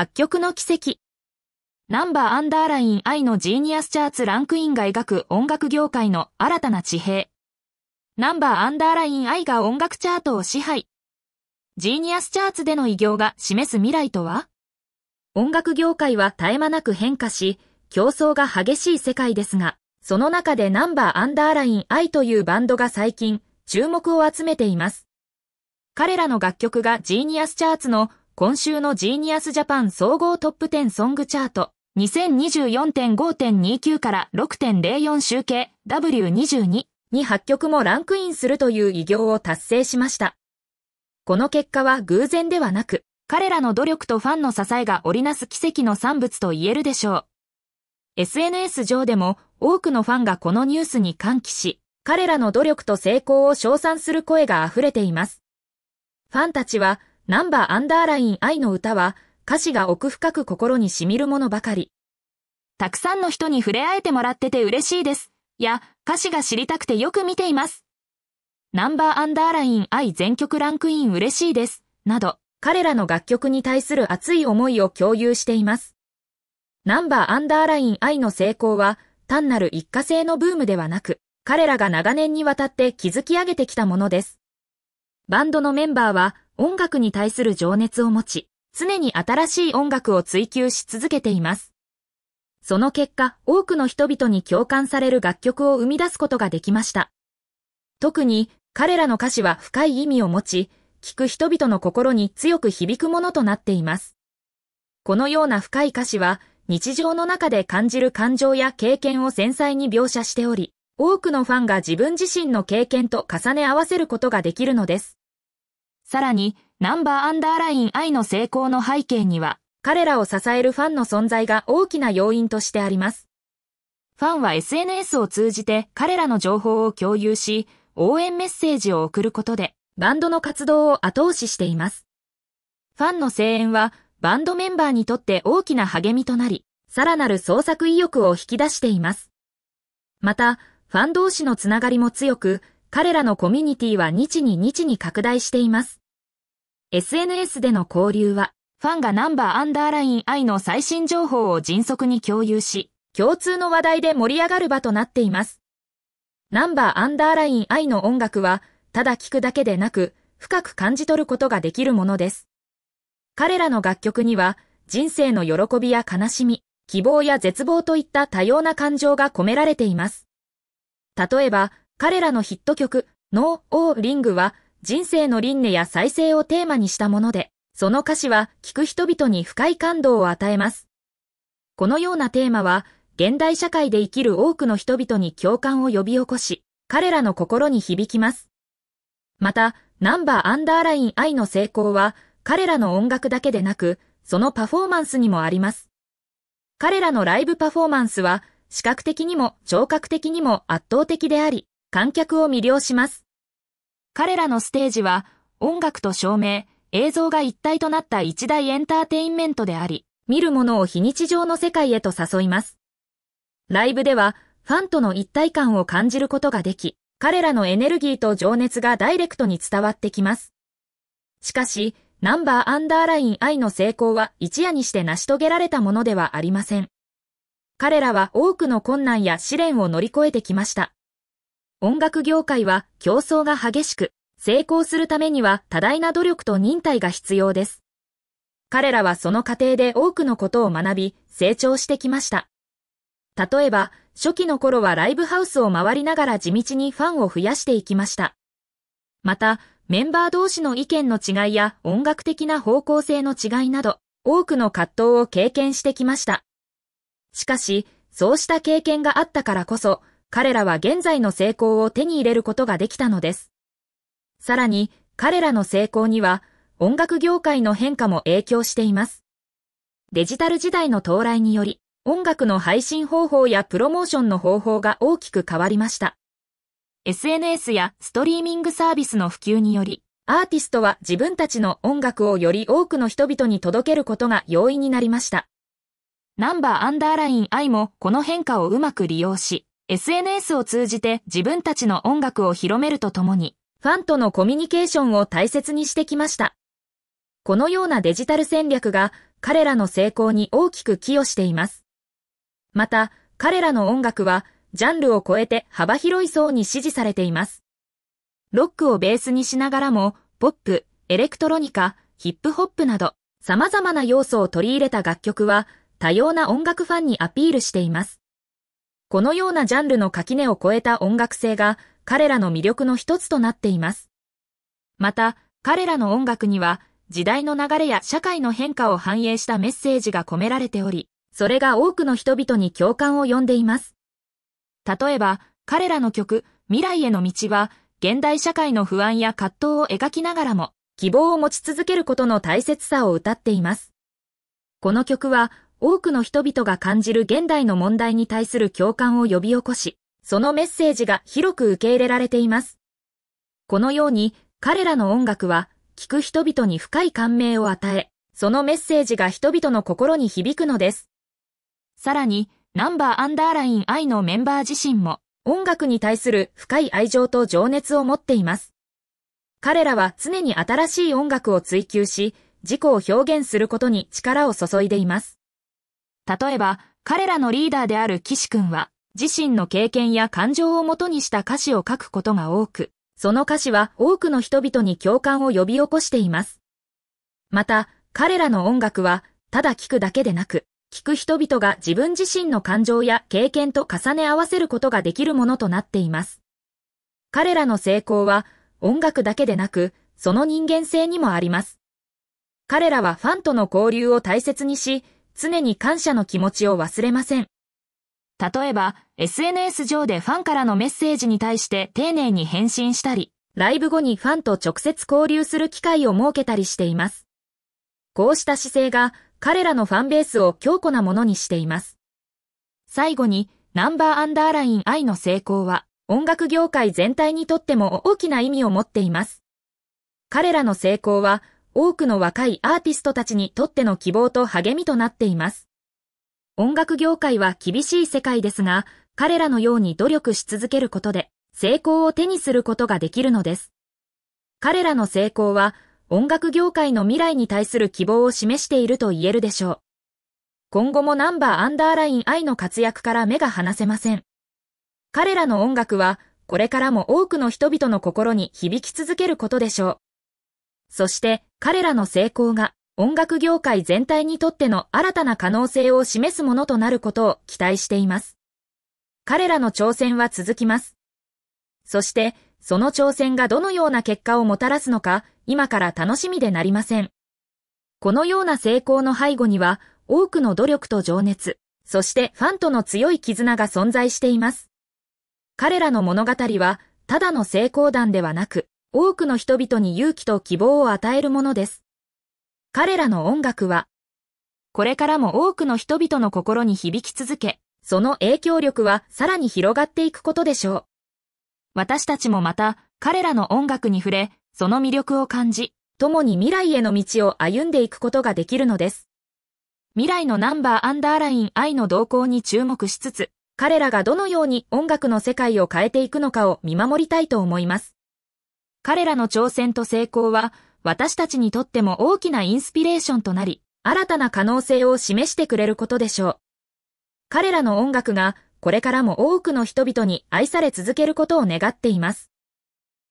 八曲の奇跡。ナンバーアンダーライン I のジーニアスチャーツランクインが描く音楽業界の新たな地平。ナンバーアンダーライン I が音楽チャートを支配。ジーニアスチャーツでの偉業が示す未来とは音楽業界は絶え間なく変化し、競争が激しい世界ですが、その中でナンバーアンダーライン I というバンドが最近、注目を集めています。彼らの楽曲がジーニアスチャーツの今週のジーニアスジャパン総合トップ10ソングチャート、2024.5.29から6.04集計 W22 に8曲もランクインするという偉業を達成しました。この結果は偶然ではなく、彼らの努力とファンの支えが織りなす奇跡の産物と言えるでしょう。SNS 上でも多くのファンがこのニュースに歓喜し、彼らの努力と成功を称賛する声が溢れています。ファンたちはナンバーアンダーライン愛の歌は、歌詞が奥深く心に染みるものばかり。たくさんの人に触れ合えてもらってて嬉しいです。や、歌詞が知りたくてよく見ています。ナンバーアンダーライン愛全曲ランクイン嬉しいです。など、彼らの楽曲に対する熱い思いを共有しています。ナンバーアンダーライン愛の成功は、単なる一過性のブームではなく、彼らが長年にわたって築き上げてきたものです。バンドのメンバーは、音楽に対する情熱を持ち、常に新しい音楽を追求し続けています。その結果、多くの人々に共感される楽曲を生み出すことができました。特に、彼らの歌詞は深い意味を持ち、聴く人々の心に強く響くものとなっています。このような深い歌詞は、日常の中で感じる感情や経験を繊細に描写しており、多くのファンが自分自身の経験と重ね合わせることができるのです。さらに、ナンバーアンダーライン I の成功の背景には、彼らを支えるファンの存在が大きな要因としてあります。ファンは SNS を通じて彼らの情報を共有し、応援メッセージを送ることで、バンドの活動を後押ししています。ファンの声援は、バンドメンバーにとって大きな励みとなり、さらなる創作意欲を引き出しています。また、ファン同士のつながりも強く、彼らのコミュニティは日に日に拡大しています。SNS での交流は、ファンがナンバーアンダーライン I の最新情報を迅速に共有し、共通の話題で盛り上がる場となっています。ナンバーアンダーライン I の音楽は、ただ聴くだけでなく、深く感じ取ることができるものです。彼らの楽曲には、人生の喜びや悲しみ、希望や絶望といった多様な感情が込められています。例えば、彼らのヒット曲、No O Ring は、人生の輪廻や再生をテーマにしたもので、その歌詞は聴く人々に深い感動を与えます。このようなテーマは、現代社会で生きる多くの人々に共感を呼び起こし、彼らの心に響きます。また、ナンバーアンダーライン愛の成功は、彼らの音楽だけでなく、そのパフォーマンスにもあります。彼らのライブパフォーマンスは、視覚的にも聴覚的にも圧倒的であり、観客を魅了します。彼らのステージは音楽と照明、映像が一体となった一大エンターテインメントであり、見るものを非日常の世界へと誘います。ライブではファンとの一体感を感じることができ、彼らのエネルギーと情熱がダイレクトに伝わってきます。しかし、ナンバーアンダーライン愛の成功は一夜にして成し遂げられたものではありません。彼らは多くの困難や試練を乗り越えてきました。音楽業界は競争が激しく、成功するためには多大な努力と忍耐が必要です。彼らはその過程で多くのことを学び、成長してきました。例えば、初期の頃はライブハウスを回りながら地道にファンを増やしていきました。また、メンバー同士の意見の違いや音楽的な方向性の違いなど、多くの葛藤を経験してきました。しかし、そうした経験があったからこそ、彼らは現在の成功を手に入れることができたのです。さらに、彼らの成功には、音楽業界の変化も影響しています。デジタル時代の到来により、音楽の配信方法やプロモーションの方法が大きく変わりました。SNS やストリーミングサービスの普及により、アーティストは自分たちの音楽をより多くの人々に届けることが容易になりました。ナンバーアンダーライン I もこの変化をうまく利用し、SNS を通じて自分たちの音楽を広めるとともに、ファンとのコミュニケーションを大切にしてきました。このようなデジタル戦略が彼らの成功に大きく寄与しています。また、彼らの音楽は、ジャンルを超えて幅広い層に支持されています。ロックをベースにしながらも、ポップ、エレクトロニカ、ヒップホップなど、様々な要素を取り入れた楽曲は、多様な音楽ファンにアピールしています。このようなジャンルの垣根を超えた音楽性が彼らの魅力の一つとなっています。また、彼らの音楽には時代の流れや社会の変化を反映したメッセージが込められており、それが多くの人々に共感を呼んでいます。例えば、彼らの曲、未来への道は、現代社会の不安や葛藤を描きながらも、希望を持ち続けることの大切さを歌っています。この曲は多くの人々が感じる現代の問題に対する共感を呼び起こし、そのメッセージが広く受け入れられています。このように、彼らの音楽は、聴く人々に深い感銘を与え、そのメッセージが人々の心に響くのです。さらに、ナンバーアンダーライン I のメンバー自身も、音楽に対する深い愛情と情熱を持っています。彼らは常に新しい音楽を追求し、自己を表現することに力を注いでいます。例えば、彼らのリーダーである岸くんは、自身の経験や感情をもとにした歌詞を書くことが多く、その歌詞は多くの人々に共感を呼び起こしています。また、彼らの音楽は、ただ聴くだけでなく、聴く人々が自分自身の感情や経験と重ね合わせることができるものとなっています。彼らの成功は、音楽だけでなく、その人間性にもあります。彼らはファンとの交流を大切にし、常に感謝の気持ちを忘れません。例えば、SNS 上でファンからのメッセージに対して丁寧に返信したり、ライブ後にファンと直接交流する機会を設けたりしています。こうした姿勢が彼らのファンベースを強固なものにしています。最後に、ナンバーアンダーライン I の成功は、音楽業界全体にとっても大きな意味を持っています。彼らの成功は、多くの若いアーティストたちにとっての希望と励みとなっています。音楽業界は厳しい世界ですが、彼らのように努力し続けることで、成功を手にすることができるのです。彼らの成功は、音楽業界の未来に対する希望を示していると言えるでしょう。今後もナンバーアンダーライン I の活躍から目が離せません。彼らの音楽は、これからも多くの人々の心に響き続けることでしょう。そして、彼らの成功が音楽業界全体にとっての新たな可能性を示すものとなることを期待しています。彼らの挑戦は続きます。そして、その挑戦がどのような結果をもたらすのか、今から楽しみでなりません。このような成功の背後には、多くの努力と情熱、そしてファンとの強い絆が存在しています。彼らの物語は、ただの成功談ではなく、多くの人々に勇気と希望を与えるものです。彼らの音楽は、これからも多くの人々の心に響き続け、その影響力はさらに広がっていくことでしょう。私たちもまた、彼らの音楽に触れ、その魅力を感じ、共に未来への道を歩んでいくことができるのです。未来のナンバーアンダーライン愛の動向に注目しつつ、彼らがどのように音楽の世界を変えていくのかを見守りたいと思います。彼らの挑戦と成功は、私たちにとっても大きなインスピレーションとなり、新たな可能性を示してくれることでしょう。彼らの音楽が、これからも多くの人々に愛され続けることを願っています。